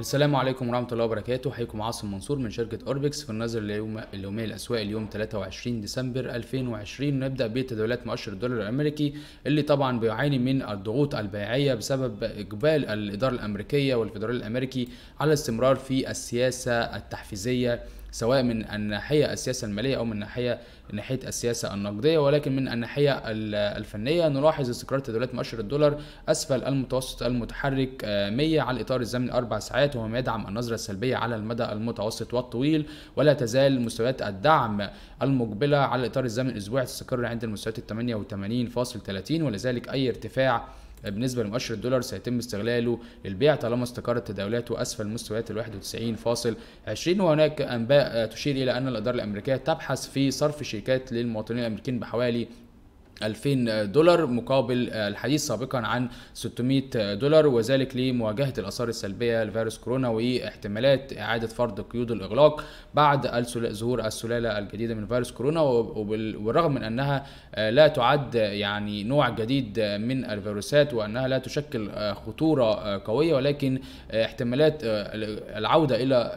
السلام عليكم ورحمة الله وبركاته حيكم عاصم منصور من شركة أوربكس في النظر اليوم اليومي الأسواق اليوم 23 ديسمبر 2020 نبدأ بتداولات مؤشر الدولار الأمريكي اللي طبعا بيعاني من الضغوط البيعية بسبب إقبال الإدارة الأمريكية والفدرالي الأمريكي على الاستمرار في السياسة التحفيزية سواء من الناحيه السياسه الماليه او من ناحيه ناحيه السياسه النقديه ولكن من الناحيه الفنيه نلاحظ استقرار تداولات مؤشر الدولار اسفل المتوسط المتحرك 100 آه، على الاطار الزمني اربع ساعات وهو ما يدعم النظره السلبيه على المدى المتوسط والطويل ولا تزال مستويات الدعم المقبله على الاطار الزمني الاسبوعي تستقر عند المستويات ال 88.30 ولذلك اي ارتفاع بالنسبه لمؤشر الدولار سيتم استغلاله للبيع طالما استقرت تداولاته اسفل مستويات ال 91.20 وهناك انباء تشير الى ان الاداره الامريكيه تبحث في صرف شيكات للمواطنين الامريكيين بحوالي 2000 دولار مقابل الحديث سابقا عن 600 دولار وذلك لمواجهة الآثار السلبية لفيروس كورونا واحتمالات إعادة فرض قيود الإغلاق بعد ظهور السلالة الجديدة من فيروس كورونا وبالرغم من أنها لا تعد يعني نوع جديد من الفيروسات وأنها لا تشكل خطورة قوية ولكن احتمالات العودة إلى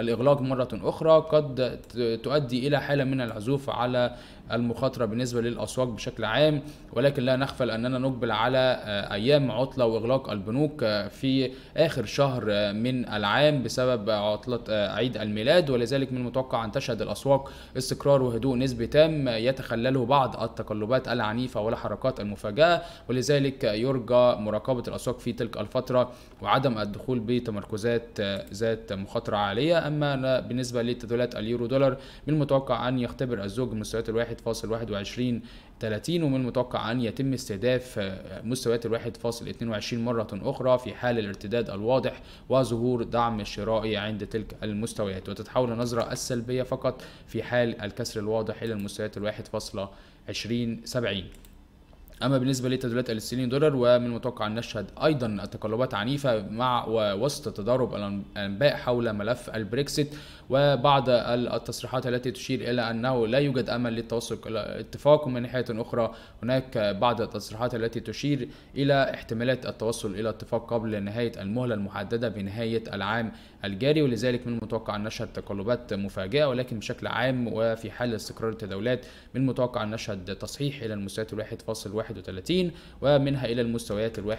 الإغلاق مرة أخرى قد تؤدي إلى حالة من العزوف على المخاطرة بالنسبة للأسواق بشكل بشكل عام ولكن لا نغفل أننا نقبل على آه، أيام عطلة وإغلاق البنوك آه، في آخر شهر آه، من العام بسبب عطلة عيد الميلاد ولذلك من المتوقع أن تشهد الأسواق استقرار وهدوء نسبي تام يتخلله بعض التقلبات العنيفة والحركات المفاجاه ولذلك يرجى مراقبة الأسواق في تلك الفترة وعدم الدخول بتمركزات ذات مخاطرة عالية أما بالنسبة لتداولات اليورو دولار من المتوقع أن يختبر الزوج مستويات ال 1.21 30 30 ومن المتوقع أن يتم استهداف مستويات ال 1.22 مرة أخرى في حال الارتداد الواضح وظهور دعم شرائي عند تلك المستويات وتتحول النظرة السلبية فقط في حال الكسر الواضح إلى المستويات ال 1.2070 اما بالنسبه للتداولات الاسترليني دولار ومن المتوقع ان نشهد ايضا تقلبات عنيفه مع وسط تضارب الانباء حول ملف البريكسيت وبعض التصريحات التي تشير الى انه لا يوجد امل للتوصل الى اتفاق ومن ناحيه اخرى هناك بعض التصريحات التي تشير الى احتمالات التوصل الى اتفاق قبل نهايه المهله المحدده بنهايه العام الجاري ولذلك من المتوقع ان نشهد تقلبات مفاجئه ولكن بشكل عام وفي حال استقرار التداولات من المتوقع ان نشهد تصحيح الى المستويات 1.1 31 ومنها إلى المستويات ال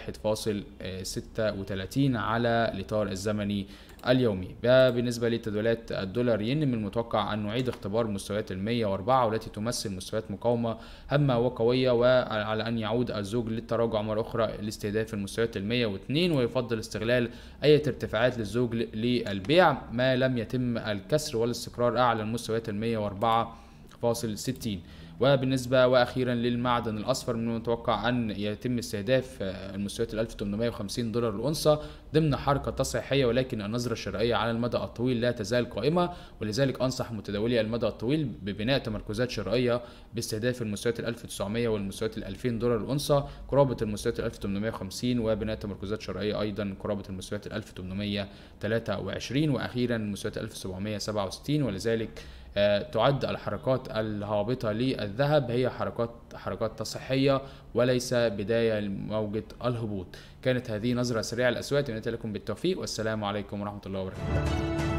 1.36 آه، على الإطار الزمني اليومي بالنسبة لتداولات الدولار ين من المتوقع أن نعيد اختبار مستويات ال 104 والتي تمثل مستويات مقاومة هامة وقوية وعلى أن يعود الزوج للتراجع مرة أخرى لاستهداف المستويات ال 102 ويفضل استغلال أي ارتفاعات للزوج للبيع ما لم يتم الكسر والاستقرار أعلى المستويات ال 104 فاصل 60 وبالنسبة وأخيرا للمعدن الأصفر من المتوقع أن يتم استهداف آه، المستويات ال 1850 دولار الاونصه ضمن حركة تصحيحية ولكن النظرة الشرائيه على المدى الطويل لا تزال قائمة ولذلك أنصح متداولي المدى الطويل ببناء تمركزات شرائيه باستهداف المستويات ال 1900 والمستويات ال 2000 دولار الاونصه قرابة المستويات ال 1850 وبناء تمركزات شرائيه أيضا قرابة المستويات ال 1823 وأخيرا مستويات 1767 ولذلك آه، تعد الحركات الهابطة للذهب هي حركات حركات تصحية وليس بداية لموجة الهبوط كانت هذه نظرة سريعة للأسواق نتمنى لكم بالتوفيق والسلام عليكم ورحمة الله وبركاته